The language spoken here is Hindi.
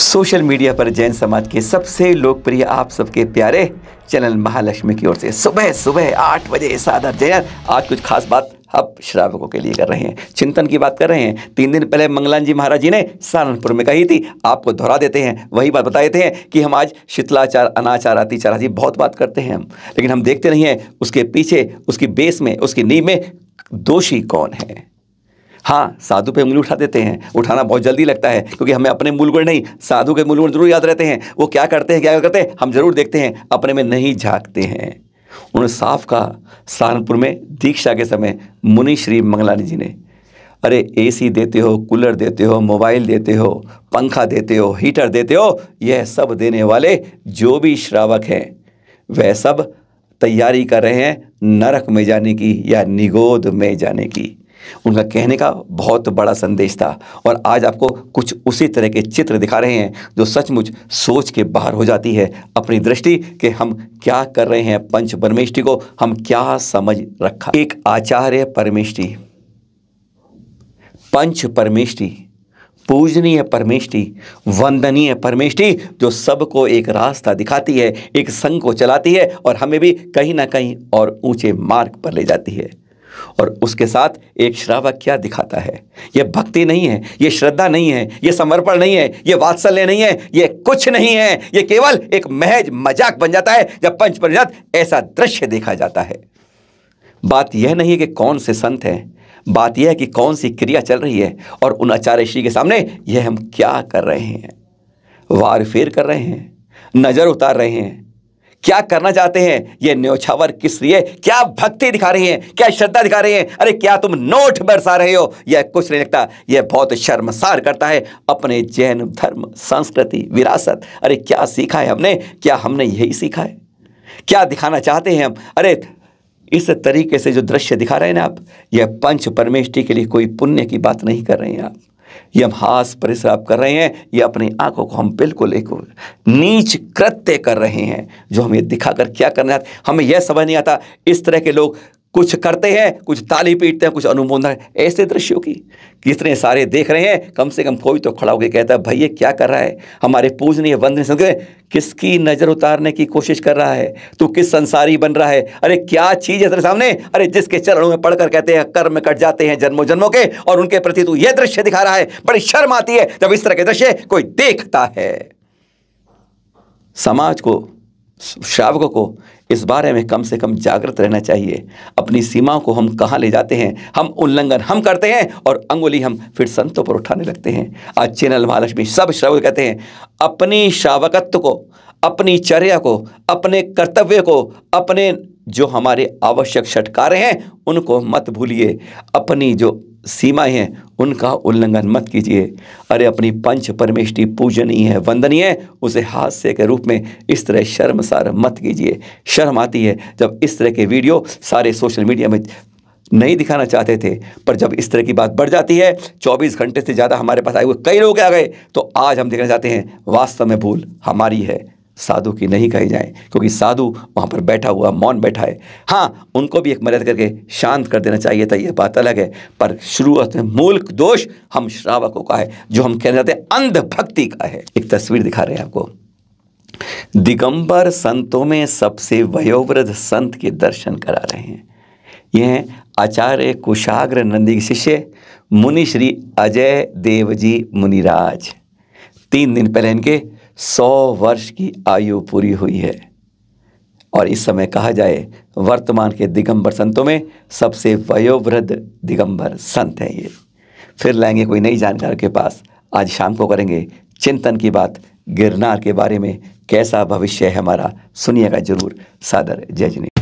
सोशल मीडिया पर जैन समाज के सबसे लोकप्रिय आप सबके प्यारे चैनल महालक्ष्मी की ओर से सुबह सुबह आठ बजे सादर जैन आज कुछ खास बात अब श्रावकों के लिए कर रहे हैं चिंतन की बात कर रहे हैं तीन दिन पहले मंगलान जी महाराज जी ने सहारनपुर में कही थी आपको दोहरा देते हैं वही बात बता देते हैं कि हम आज शीतलाचार अनाचार अतिचार आदि बहुत बात करते हैं हम लेकिन हम देखते नहीं हैं उसके पीछे उसकी बेस में उसकी नींव में दोषी कौन है हाँ साधु पे उंगली उठा देते हैं उठाना बहुत जल्दी लगता है क्योंकि हमें अपने मूल गुण नहीं साधु के मूल गुण जरूर याद रहते हैं वो क्या करते हैं क्या करते हैं हम जरूर देखते हैं अपने में नहीं झाँकते हैं उन्होंने साफ कहा सहारनपुर में दीक्षा के समय मुनि श्री मंगलानी जी ने अरे एसी देते हो कूलर देते हो मोबाइल देते हो पंखा देते हो हीटर देते हो यह सब देने वाले जो भी श्रावक हैं वह सब तैयारी कर रहे हैं नरक में जाने की या निगोद में जाने की उनका कहने का बहुत बड़ा संदेश था और आज आपको कुछ उसी तरह के चित्र दिखा रहे हैं जो सचमुच सोच के बाहर हो जाती है अपनी दृष्टि के हम क्या कर रहे हैं पंच परमेष्टि को हम क्या समझ रखा एक आचार्य परमेष्टि पंच परमेष्टि पूजनीय परमेष्टि वंदनीय परमेष्टि जो सबको एक रास्ता दिखाती है एक संघ को चलाती है और हमें भी कहीं ना कहीं और ऊंचे मार्ग पर ले जाती है और उसके साथ एक श्रावक क्या दिखाता है यह भक्ति नहीं है यह श्रद्धा नहीं है यह समर्पण नहीं है यह वात्सल्य नहीं है यह कुछ नहीं है यह केवल एक महज मजाक बन जाता है जब पंच परिणत ऐसा दृश्य देखा जाता है बात यह नहीं है कि कौन से संत हैं बात यह है कि कौन सी क्रिया चल रही है और उन आचार्य श्री के सामने यह हम क्या कर रहे हैं वार फेर कर रहे हैं नज़र उतार रहे हैं क्या करना चाहते हैं ये न्योछावर किस लिए क्या भक्ति दिखा रही हैं क्या श्रद्धा दिखा रही हैं अरे क्या तुम नोट बरसा रहे हो यह कुछ नहीं लगता यह बहुत शर्मसार करता है अपने जैन धर्म संस्कृति विरासत अरे क्या सीखा है हमने क्या हमने यही सीखा है क्या दिखाना चाहते हैं हम अरे इस तरीके से जो दृश्य दिखा रहे हैं ना आप यह पंच परमेष्टि के लिए कोई पुण्य की बात नहीं कर रहे हैं आप ये हम हास परिश्राप कर रहे हैं ये अपनी आंखों को हम बिल्कुल एक नीच कृत्य कर रहे हैं जो हमें दिखाकर क्या करना है हमें यह समझ नहीं आता इस तरह के लोग कुछ करते हैं कुछ ताली पीटते हैं कुछ अनुमोदन ऐसे दृश्यों की कितने सारे देख रहे हैं कम से कम कोई तो खड़ा होकर कहता है भैया क्या कर रहा है हमारे पूजनीय वंदनीय किसकी नज़र उतारने की कोशिश कर रहा है तू किस संसारी बन रहा है अरे क्या चीज़ है तेरे सामने अरे जिसके चरणों में पढ़कर कहते हैं कर्म कट जाते हैं जन्मों जन्मों के और उनके प्रति तू ये दृश्य दिखा रहा है बड़ी शर्म आती है जब इस तरह के दृश्य कोई देखता है समाज को शावकों को इस बारे में कम से कम जागृत रहना चाहिए अपनी सीमाओं को हम कहाँ ले जाते हैं हम उल्लंघन हम करते हैं और अंगुली हम फिर संतों पर उठाने लगते हैं आज चैनल महालक्ष्मी सब श्रवक कहते हैं अपनी शावकत्व को अपनी चर्या को अपने कर्तव्य को अपने जो हमारे आवश्यक षटकारे हैं उनको मत भूलिए अपनी जो सीमाएं हैं उनका उल्लंघन मत कीजिए अरे अपनी पंच परमेष्टि पूजनीय है वंदनीय है उसे हास्य के रूप में इस तरह शर्मसार मत कीजिए शर्म आती है जब इस तरह के वीडियो सारे सोशल मीडिया में नहीं दिखाना चाहते थे पर जब इस तरह की बात बढ़ जाती है 24 घंटे से ज़्यादा हमारे पास आए हुए कई लोग आ गए तो आज हम देखना चाहते हैं वास्तव में भूल हमारी है साधु की नहीं कही जाए क्योंकि साधु वहाँ पर बैठा हुआ मौन बैठा है हाँ उनको भी एक मदद करके शांत कर देना चाहिए था यह बात अलग है पर शुरुआत में मूल दोष हम श्रावकों का है जो हम कहना चाहते हैं अंधभक्ति का है एक तस्वीर दिखा रहे हैं आपको दिगंबर संतों में सबसे वयोवृद्ध संत के दर्शन करा रहे हैं यह है आचार्य कुशाग्र नंदी शिष्य मुनि श्री अजय देव जी मुनिराज तीन दिन पहले इनके सौ वर्ष की आयु पूरी हुई है और इस समय कहा जाए वर्तमान के दिगंबर संतों में सबसे वयोवृद्ध दिगंबर संत हैं ये फिर लाएंगे कोई नई जानकार के पास आज शाम को करेंगे चिंतन की बात गिरनार के बारे में कैसा भविष्य है हमारा सुनिएगा जरूर सादर जय